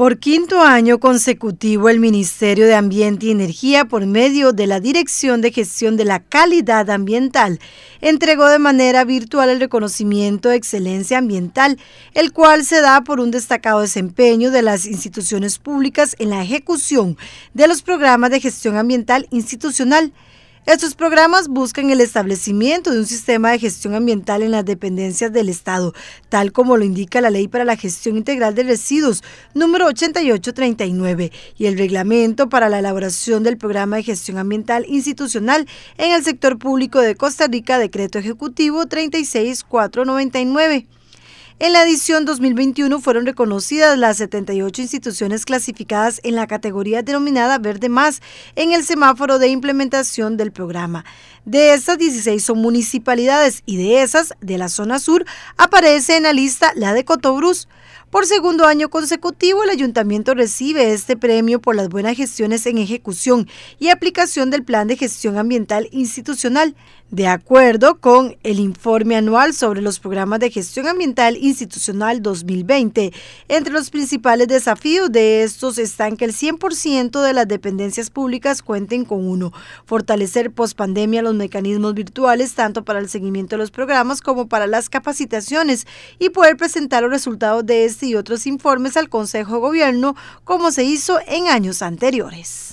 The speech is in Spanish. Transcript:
Por quinto año consecutivo, el Ministerio de Ambiente y Energía, por medio de la Dirección de Gestión de la Calidad Ambiental, entregó de manera virtual el reconocimiento de excelencia ambiental, el cual se da por un destacado desempeño de las instituciones públicas en la ejecución de los programas de gestión ambiental institucional. Estos programas buscan el establecimiento de un sistema de gestión ambiental en las dependencias del Estado, tal como lo indica la Ley para la Gestión Integral de Residuos número 8839 y el Reglamento para la elaboración del Programa de Gestión Ambiental Institucional en el Sector Público de Costa Rica, Decreto Ejecutivo 36499. En la edición 2021 fueron reconocidas las 78 instituciones clasificadas en la categoría denominada Verde Más en el semáforo de implementación del programa. De estas 16 son municipalidades y de esas de la zona sur aparece en la lista la de Cotobruz. Por segundo año consecutivo, el ayuntamiento recibe este premio por las buenas gestiones en ejecución y aplicación del Plan de Gestión Ambiental Institucional, de acuerdo con el informe anual sobre los programas de gestión ambiental institucional 2020. Entre los principales desafíos de estos están que el 100% de las dependencias públicas cuenten con uno, fortalecer pospandemia los mecanismos virtuales tanto para el seguimiento de los programas como para las capacitaciones y poder presentar los resultados de este y otros informes al Consejo de Gobierno, como se hizo en años anteriores.